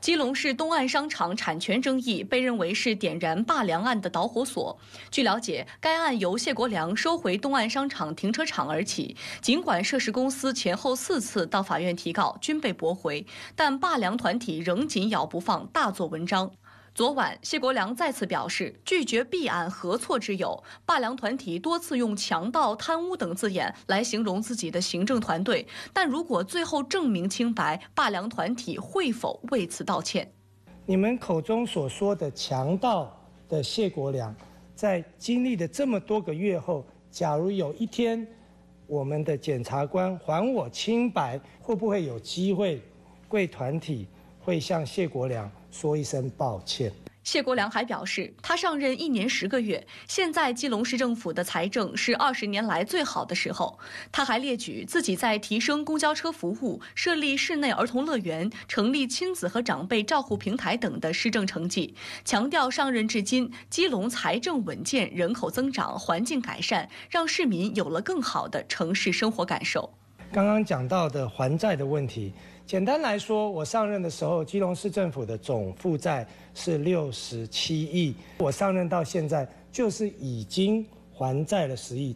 基隆市东岸商场产权争议被认为是点燃霸梁案的导火索。据了解，该案由谢国良收回东岸商场停车场而起。尽管涉事公司前后四次到法院提告，均被驳回，但霸梁团体仍紧咬不放，大做文章。昨晚，谢国良再次表示拒绝避案，何错之有？霸良团体多次用“强盗”“贪污”等字眼来形容自己的行政团队，但如果最后证明清白，霸良团体会否为此道歉？你们口中所说的“强盗”的谢国良，在经历的这么多个月后，假如有一天，我们的检察官还我清白，会不会有机会，贵团体会向谢国良？说一声抱歉。谢国良还表示，他上任一年十个月，现在基隆市政府的财政是二十年来最好的时候。他还列举自己在提升公交车服务、设立室内儿童乐园、成立亲子和长辈照护平台等的施政成绩，强调上任至今，基隆财政稳健，人口增长，环境改善，让市民有了更好的城市生活感受。刚刚讲到的还债的问题，简单来说，我上任的时候，基隆市政府的总负债是六十七亿，我上任到现在就是已经还债了十亿。